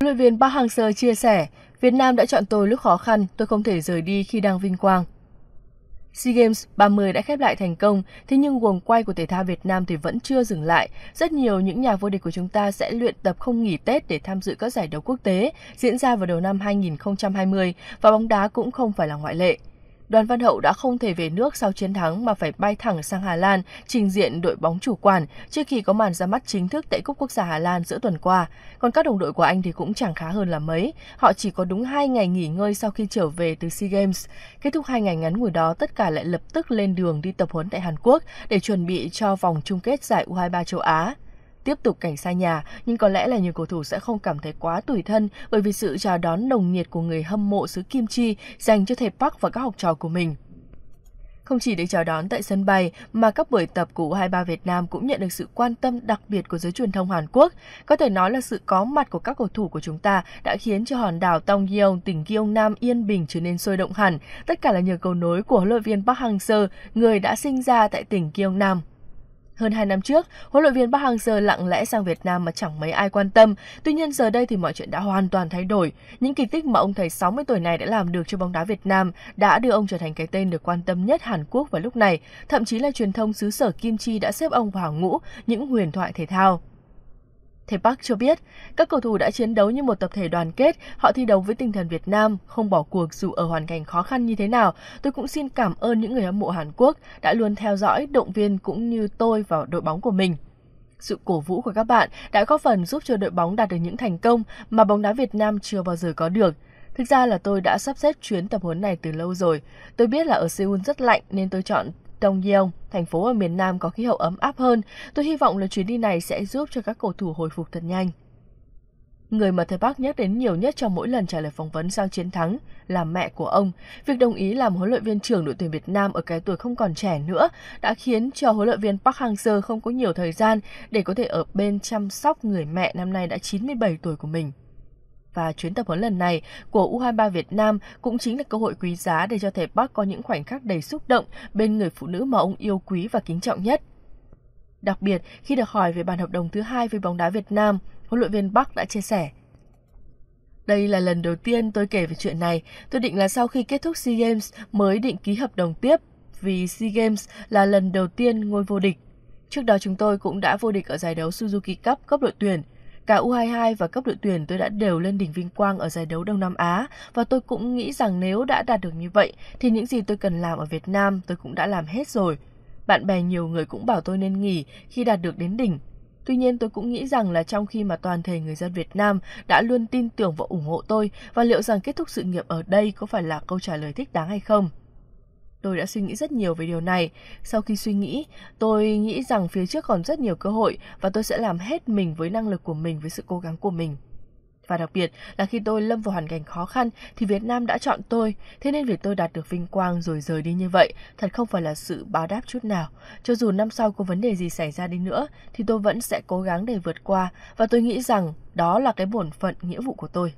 luyện viên Park Hang-seo chia sẻ, Việt Nam đã chọn tôi lúc khó khăn, tôi không thể rời đi khi đang vinh quang. SEA Games 30 đã khép lại thành công, thế nhưng guồng quay của thể thao Việt Nam thì vẫn chưa dừng lại. Rất nhiều những nhà vô địch của chúng ta sẽ luyện tập không nghỉ Tết để tham dự các giải đấu quốc tế diễn ra vào đầu năm 2020 và bóng đá cũng không phải là ngoại lệ. Đoàn Văn Hậu đã không thể về nước sau chiến thắng mà phải bay thẳng sang Hà Lan trình diện đội bóng chủ quản trước khi có màn ra mắt chính thức tại Cúp Quốc gia Hà Lan giữa tuần qua. Còn các đồng đội của anh thì cũng chẳng khá hơn là mấy. Họ chỉ có đúng 2 ngày nghỉ ngơi sau khi trở về từ SEA Games. Kết thúc 2 ngày ngắn ngủi đó, tất cả lại lập tức lên đường đi tập huấn tại Hàn Quốc để chuẩn bị cho vòng chung kết giải U23 châu Á tiếp tục cảnh xa nhà, nhưng có lẽ là nhiều cầu thủ sẽ không cảm thấy quá tủi thân bởi vì sự chào đón nồng nhiệt của người hâm mộ xứ Kim Chi dành cho thầy Park và các học trò của mình. Không chỉ được chào đón tại sân bay mà các buổi tập của U23 Việt Nam cũng nhận được sự quan tâm đặc biệt của giới truyền thông Hàn Quốc. Có thể nói là sự có mặt của các cầu thủ của chúng ta đã khiến cho hòn đảo Tongyeong, tỉnh Gyeongnam yên bình trở nên sôi động hẳn. Tất cả là nhờ cầu nối của huấn luyện viên Park Hang-seo, người đã sinh ra tại tỉnh Gyeongnam. Hơn 2 năm trước, huấn luyện viên Park Hang-seo lặng lẽ sang Việt Nam mà chẳng mấy ai quan tâm. Tuy nhiên giờ đây thì mọi chuyện đã hoàn toàn thay đổi. Những kỳ tích mà ông thầy 60 tuổi này đã làm được cho bóng đá Việt Nam đã đưa ông trở thành cái tên được quan tâm nhất Hàn Quốc vào lúc này. Thậm chí là truyền thông xứ sở Kim Chi đã xếp ông vào hàng ngũ những huyền thoại thể thao. Thầy Park cho biết, các cầu thủ đã chiến đấu như một tập thể đoàn kết, họ thi đấu với tinh thần Việt Nam, không bỏ cuộc dù ở hoàn cảnh khó khăn như thế nào. Tôi cũng xin cảm ơn những người hâm mộ Hàn Quốc đã luôn theo dõi, động viên cũng như tôi và đội bóng của mình. Sự cổ vũ của các bạn đã góp phần giúp cho đội bóng đạt được những thành công mà bóng đá Việt Nam chưa bao giờ có được. Thực ra là tôi đã sắp xếp chuyến tập huấn này từ lâu rồi. Tôi biết là ở Seoul rất lạnh nên tôi chọn Dongyong, thành phố ở miền Nam có khí hậu ấm áp hơn. Tôi hy vọng là chuyến đi này sẽ giúp cho các cầu thủ hồi phục thật nhanh. Người mà thầy Park nhắc đến nhiều nhất trong mỗi lần trả lời phỏng vấn sau chiến thắng là mẹ của ông. Việc đồng ý làm huấn luyện viên trưởng đội tuyển Việt Nam ở cái tuổi không còn trẻ nữa đã khiến cho huấn luyện viên Park Hang-seo không có nhiều thời gian để có thể ở bên chăm sóc người mẹ năm nay đã 97 tuổi của mình và chuyến tập huấn lần này của U23 Việt Nam cũng chính là cơ hội quý giá để cho thầy Park có những khoảnh khắc đầy xúc động bên người phụ nữ mà ông yêu quý và kính trọng nhất. Đặc biệt, khi được hỏi về bản hợp đồng thứ hai với bóng đá Việt Nam, huấn luyện viên Park đã chia sẻ. Đây là lần đầu tiên tôi kể về chuyện này. Tôi định là sau khi kết thúc SEA Games mới định ký hợp đồng tiếp, vì SEA Games là lần đầu tiên ngôi vô địch. Trước đó chúng tôi cũng đã vô địch ở giải đấu Suzuki Cup cấp đội tuyển, Cả U22 và cấp đội tuyển tôi đã đều lên đỉnh vinh quang ở giải đấu Đông Nam Á và tôi cũng nghĩ rằng nếu đã đạt được như vậy thì những gì tôi cần làm ở Việt Nam tôi cũng đã làm hết rồi. Bạn bè nhiều người cũng bảo tôi nên nghỉ khi đạt được đến đỉnh. Tuy nhiên tôi cũng nghĩ rằng là trong khi mà toàn thể người dân Việt Nam đã luôn tin tưởng và ủng hộ tôi và liệu rằng kết thúc sự nghiệp ở đây có phải là câu trả lời thích đáng hay không. Tôi đã suy nghĩ rất nhiều về điều này. Sau khi suy nghĩ, tôi nghĩ rằng phía trước còn rất nhiều cơ hội và tôi sẽ làm hết mình với năng lực của mình, với sự cố gắng của mình. Và đặc biệt là khi tôi lâm vào hoàn cảnh khó khăn thì Việt Nam đã chọn tôi, thế nên việc tôi đạt được vinh quang rồi rời đi như vậy thật không phải là sự báo đáp chút nào. Cho dù năm sau có vấn đề gì xảy ra đi nữa thì tôi vẫn sẽ cố gắng để vượt qua và tôi nghĩ rằng đó là cái bổn phận nghĩa vụ của tôi.